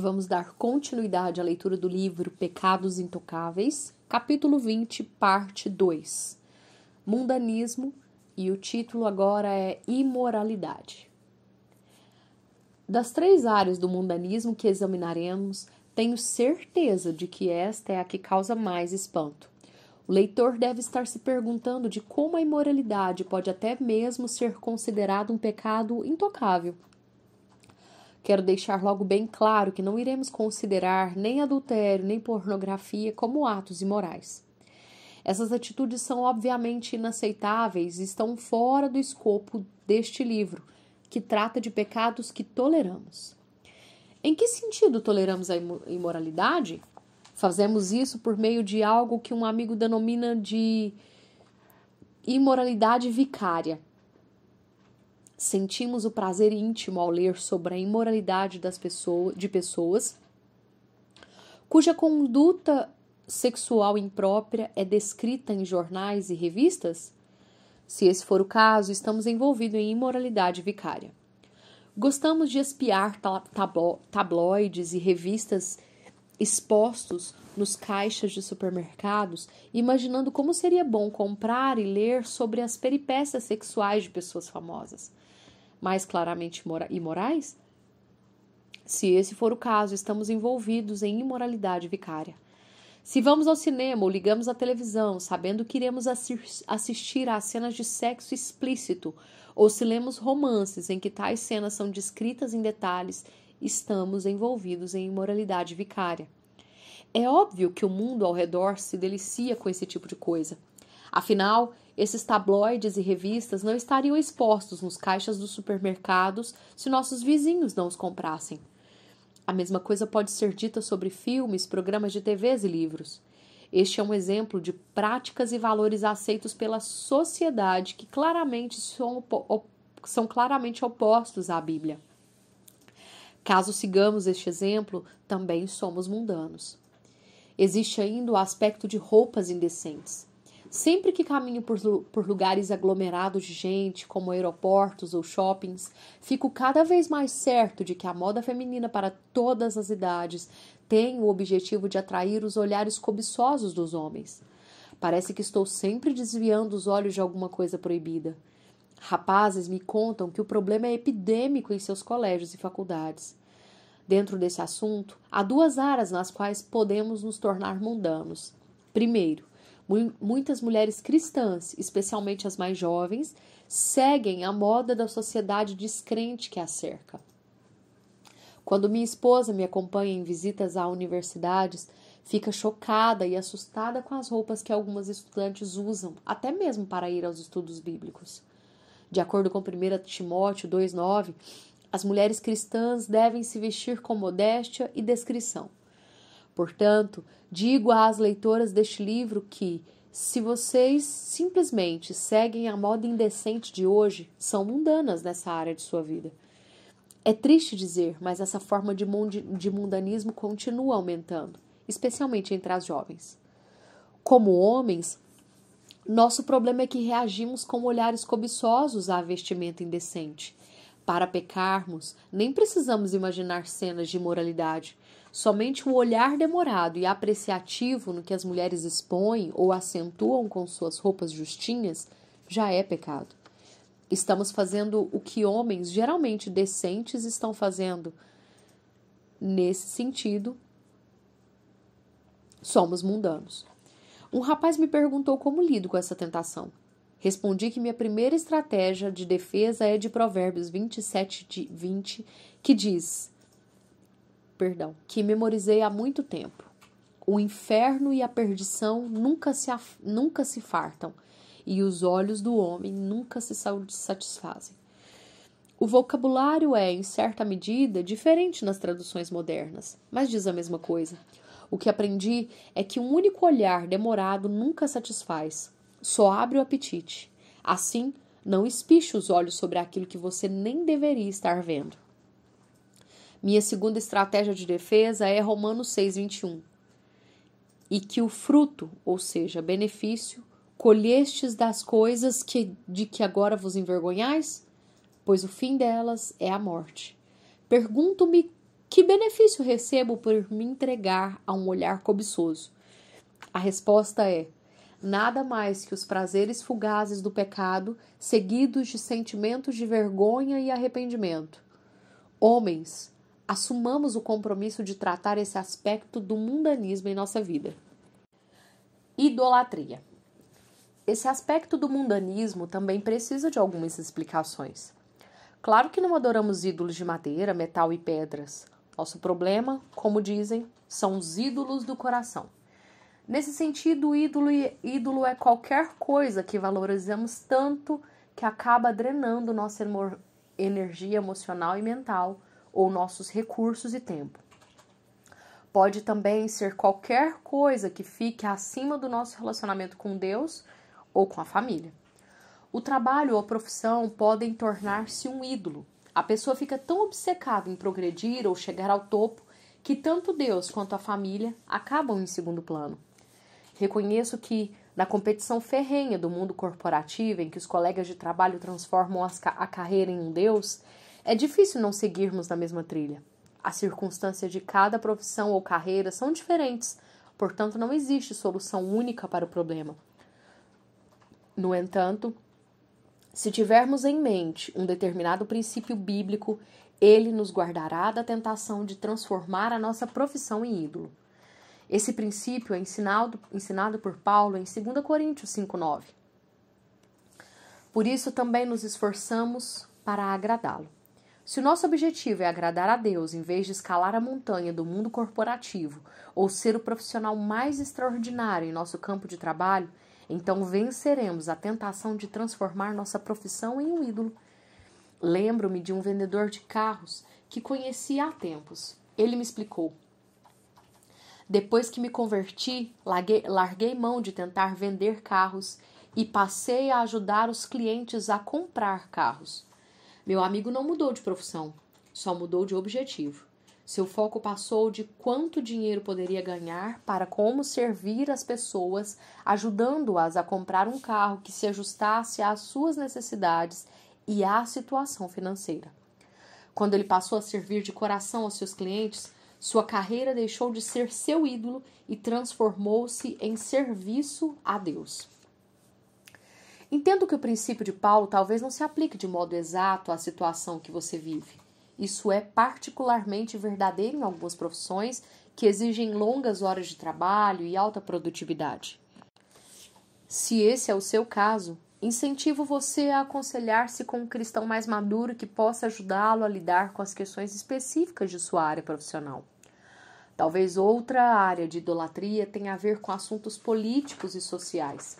vamos dar continuidade à leitura do livro Pecados Intocáveis, capítulo 20, parte 2. Mundanismo e o título agora é Imoralidade. Das três áreas do mundanismo que examinaremos, tenho certeza de que esta é a que causa mais espanto. O leitor deve estar se perguntando de como a imoralidade pode até mesmo ser considerada um pecado intocável. Quero deixar logo bem claro que não iremos considerar nem adultério nem pornografia como atos imorais. Essas atitudes são obviamente inaceitáveis e estão fora do escopo deste livro, que trata de pecados que toleramos. Em que sentido toleramos a imoralidade? Fazemos isso por meio de algo que um amigo denomina de imoralidade vicária, sentimos o prazer íntimo ao ler sobre a imoralidade das pessoa, de pessoas cuja conduta sexual imprópria é descrita em jornais e revistas? Se esse for o caso, estamos envolvidos em imoralidade vicária. Gostamos de espiar tabloides e revistas expostos nos caixas de supermercados, imaginando como seria bom comprar e ler sobre as peripécias sexuais de pessoas famosas mais claramente imorais? Se esse for o caso, estamos envolvidos em imoralidade vicária. Se vamos ao cinema ou ligamos a televisão sabendo que iremos assistir a cenas de sexo explícito, ou se lemos romances em que tais cenas são descritas em detalhes, estamos envolvidos em imoralidade vicária. É óbvio que o mundo ao redor se delicia com esse tipo de coisa. Afinal, esses tabloides e revistas não estariam expostos nos caixas dos supermercados se nossos vizinhos não os comprassem. A mesma coisa pode ser dita sobre filmes, programas de TVs e livros. Este é um exemplo de práticas e valores aceitos pela sociedade que claramente são, são claramente opostos à Bíblia. Caso sigamos este exemplo, também somos mundanos. Existe ainda o aspecto de roupas indecentes. Sempre que caminho por, por lugares aglomerados de gente, como aeroportos ou shoppings, fico cada vez mais certo de que a moda feminina para todas as idades tem o objetivo de atrair os olhares cobiçosos dos homens. Parece que estou sempre desviando os olhos de alguma coisa proibida. Rapazes me contam que o problema é epidêmico em seus colégios e faculdades. Dentro desse assunto, há duas áreas nas quais podemos nos tornar mundanos. Primeiro, Muitas mulheres cristãs, especialmente as mais jovens, seguem a moda da sociedade descrente que a cerca. Quando minha esposa me acompanha em visitas a universidades, fica chocada e assustada com as roupas que algumas estudantes usam, até mesmo para ir aos estudos bíblicos. De acordo com 1 Timóteo 2,9, as mulheres cristãs devem se vestir com modéstia e descrição Portanto, digo às leitoras deste livro que, se vocês simplesmente seguem a moda indecente de hoje, são mundanas nessa área de sua vida. É triste dizer, mas essa forma de, mundanismo continua aumentando, especialmente entre as jovens. Como homens, nosso problema é que reagimos com olhares cobiçosos à vestimenta indecente para pecarmos, nem precisamos imaginar cenas de moralidade. Somente o olhar demorado e apreciativo no que as mulheres expõem ou acentuam com suas roupas justinhas já é pecado. Estamos fazendo o que homens geralmente decentes estão fazendo. Nesse sentido, somos mundanos. Um rapaz me perguntou como lido com essa tentação. Respondi que minha primeira estratégia de defesa é de Provérbios 27, de 20, que diz: Perdão, que memorizei há muito tempo. O inferno e a perdição nunca se, nunca se fartam, e os olhos do homem nunca se satisfazem. O vocabulário é, em certa medida, diferente nas traduções modernas, mas diz a mesma coisa. O que aprendi é que um único olhar demorado nunca satisfaz só abre o apetite. Assim, não espiche os olhos sobre aquilo que você nem deveria estar vendo. Minha segunda estratégia de defesa é Romanos 6:21. E que o fruto, ou seja, benefício, colhestes das coisas que de que agora vos envergonhais, pois o fim delas é a morte. Pergunto-me que benefício recebo por me entregar a um olhar cobiçoso. A resposta é: nada mais que os prazeres fugazes do pecado, seguidos de sentimentos de vergonha e arrependimento. Homens, assumamos o compromisso de tratar esse aspecto do mundanismo em nossa vida. Idolatria. Esse aspecto do mundanismo também precisa de algumas explicações. Claro que não adoramos ídolos de madeira, metal e pedras. Nosso problema, como dizem, são os ídolos do coração. Nesse sentido, ídolo, ídolo é qualquer coisa que valorizamos tanto que acaba drenando nossa energia emocional e mental, ou nossos recursos e tempo. Pode também ser qualquer coisa que fique acima do nosso relacionamento com Deus ou com a família. O trabalho ou a profissão podem tornar-se um ídolo. A pessoa fica tão obcecada em progredir ou chegar ao topo que tanto Deus quanto a família acabam em segundo plano. Reconheço que, na competição ferrenha do mundo corporativo, em que os colegas de trabalho transformam a carreira em um deus, é difícil não seguirmos na mesma trilha. As circunstâncias de cada profissão ou carreira são diferentes, portanto, não existe solução única para o problema. No entanto, se tivermos em mente um determinado princípio bíblico, ele nos guardará da tentação de transformar a nossa profissão em ídolo. Esse princípio é ensinado, ensinado por Paulo em 2 Coríntios 5,9. Por isso também nos esforçamos para agradá-lo. Se o nosso objetivo é agradar a Deus em vez de escalar a montanha do mundo corporativo ou ser o profissional mais extraordinário em nosso campo de trabalho, então venceremos a tentação de transformar nossa profissão em um ídolo. Lembro-me de um vendedor de carros que conheci há tempos. Ele me explicou: depois que me converti, larguei, larguei mão de tentar vender carros e passei a ajudar os clientes a comprar carros. Meu amigo não mudou de profissão, só mudou de objetivo. Seu foco passou de quanto dinheiro poderia ganhar para como servir as pessoas, ajudando-as a comprar um carro que se ajustasse às suas necessidades e à situação financeira. Quando ele passou a servir de coração aos seus clientes, sua carreira deixou de ser seu ídolo e transformou-se em serviço a Deus. Entendo que o princípio de Paulo talvez não se aplique de modo exato à situação que você vive. Isso é particularmente verdadeiro em algumas profissões que exigem longas horas de trabalho e alta produtividade. Se esse é o seu caso, Incentivo você a aconselhar-se com um cristão mais maduro que possa ajudá-lo a lidar com as questões específicas de sua área profissional. Talvez outra área de idolatria tenha a ver com assuntos políticos e sociais.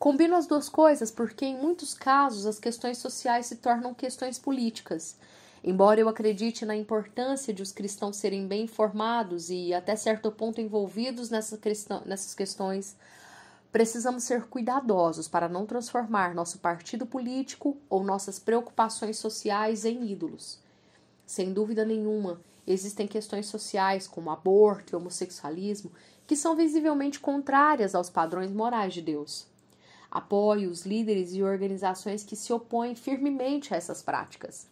Combino as duas coisas porque, em muitos casos, as questões sociais se tornam questões políticas. Embora eu acredite na importância de os cristãos serem bem informados e, até certo ponto, envolvidos nessas questões, Precisamos ser cuidadosos para não transformar nosso partido político ou nossas preocupações sociais em ídolos. Sem dúvida nenhuma, existem questões sociais como aborto e homossexualismo que são visivelmente contrárias aos padrões morais de Deus. Apoio os líderes e organizações que se opõem firmemente a essas práticas.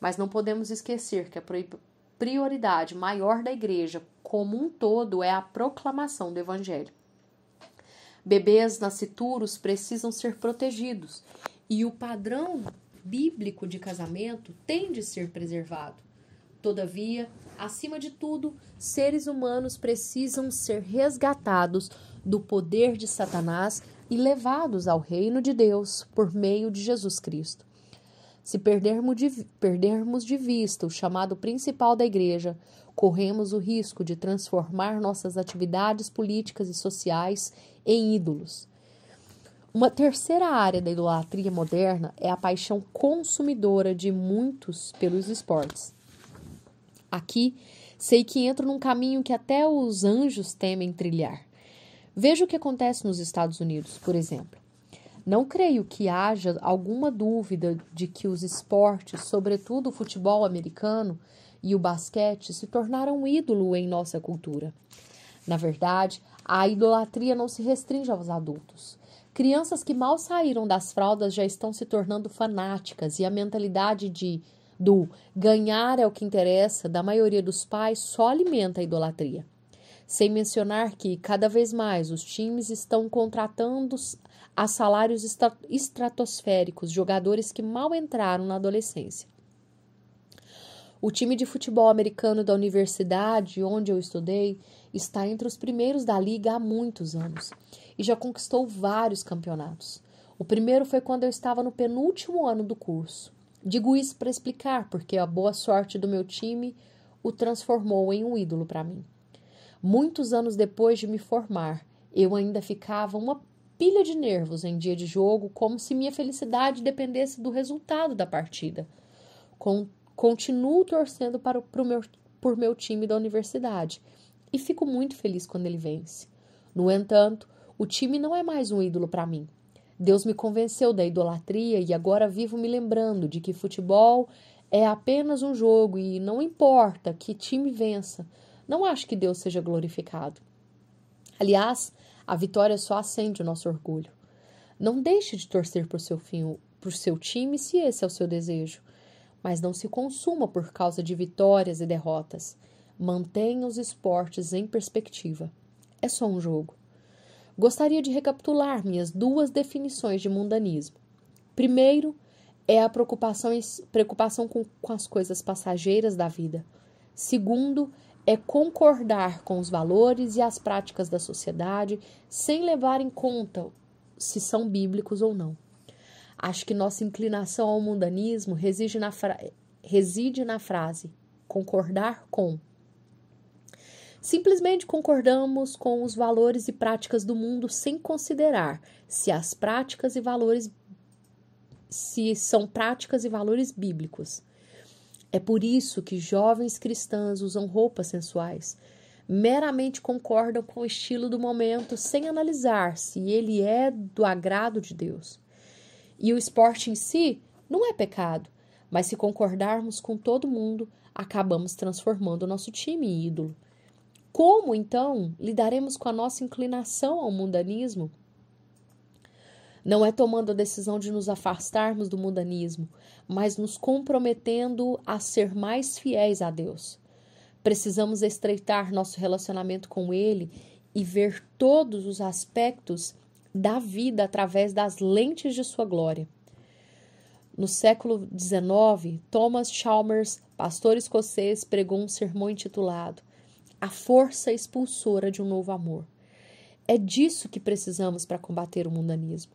Mas não podemos esquecer que a prioridade maior da igreja como um todo é a proclamação do evangelho. Bebês nascituros precisam ser protegidos e o padrão bíblico de casamento tem de ser preservado. Todavia, acima de tudo, seres humanos precisam ser resgatados do poder de Satanás e levados ao reino de Deus por meio de Jesus Cristo. Se perdermos de, perdermos de vista o chamado principal da Igreja, corremos o risco de transformar nossas atividades políticas e sociais em ídolos. Uma terceira área da idolatria moderna é a paixão consumidora de muitos pelos esportes. Aqui, sei que entro num caminho que até os anjos temem trilhar. Veja o que acontece nos Estados Unidos, por exemplo. Não creio que haja alguma dúvida de que os esportes, sobretudo o futebol americano, e o basquete se tornaram um ídolo em nossa cultura. Na verdade, a idolatria não se restringe aos adultos. Crianças que mal saíram das fraldas já estão se tornando fanáticas e a mentalidade de do ganhar é o que interessa da maioria dos pais só alimenta a idolatria. Sem mencionar que, cada vez mais, os times estão contratando a salários estratosféricos jogadores que mal entraram na adolescência. O time de futebol americano da universidade onde eu estudei está entre os primeiros da liga há muitos anos e já conquistou vários campeonatos. O primeiro foi quando eu estava no penúltimo ano do curso. Digo isso para explicar porque a boa sorte do meu time o transformou em um ídolo para mim. Muitos anos depois de me formar, eu ainda ficava uma pilha de nervos em dia de jogo, como se minha felicidade dependesse do resultado da partida. Com Continuo torcendo para, pro meu, por meu time da universidade e fico muito feliz quando ele vence. No entanto, o time não é mais um ídolo para mim. Deus me convenceu da idolatria e agora vivo me lembrando de que futebol é apenas um jogo e não importa que time vença. Não acho que Deus seja glorificado. Aliás, a vitória só acende o nosso orgulho. Não deixe de torcer para o seu, seu, time se esse é o seu desejo mas não se consuma por causa de vitórias e derrotas. Mantenha os esportes em perspectiva. É só um jogo. Gostaria de recapitular minhas duas definições de mundanismo. Primeiro, é a preocupação, preocupação com, com as coisas passageiras da vida. Segundo, é concordar com os valores e as práticas da sociedade sem levar em conta se são bíblicos ou não. Acho que nossa inclinação ao mundanismo reside na, fra... reside na frase concordar com. Simplesmente concordamos com os valores e práticas do mundo sem considerar se as práticas e valores se são práticas e valores bíblicos. É por isso que jovens cristãs usam roupas sensuais. Meramente concordam com o estilo do momento sem analisar se ele é do agrado de Deus. E o esporte em si não é pecado, mas se concordarmos com todo mundo, acabamos transformando o nosso time em ídolo. Como então lidaremos com a nossa inclinação ao mundanismo? Não é tomando a decisão de nos afastarmos do mundanismo, mas nos comprometendo a ser mais fiéis a Deus. Precisamos estreitar nosso relacionamento com Ele e ver todos os aspectos da vida através das lentes de sua glória. No século XIX, Thomas Chalmers, pastor escocês, pregou um sermão intitulado A Força Expulsora de um Novo Amor. É disso que precisamos para combater o mundanismo.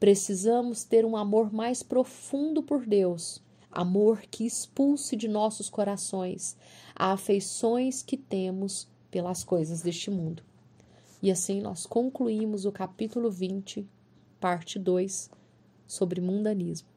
Precisamos ter um amor mais profundo por Deus, amor que expulse de nossos corações a afeições que temos pelas coisas deste mundo. E assim nós concluímos o capítulo 20, parte 2, sobre mundanismo.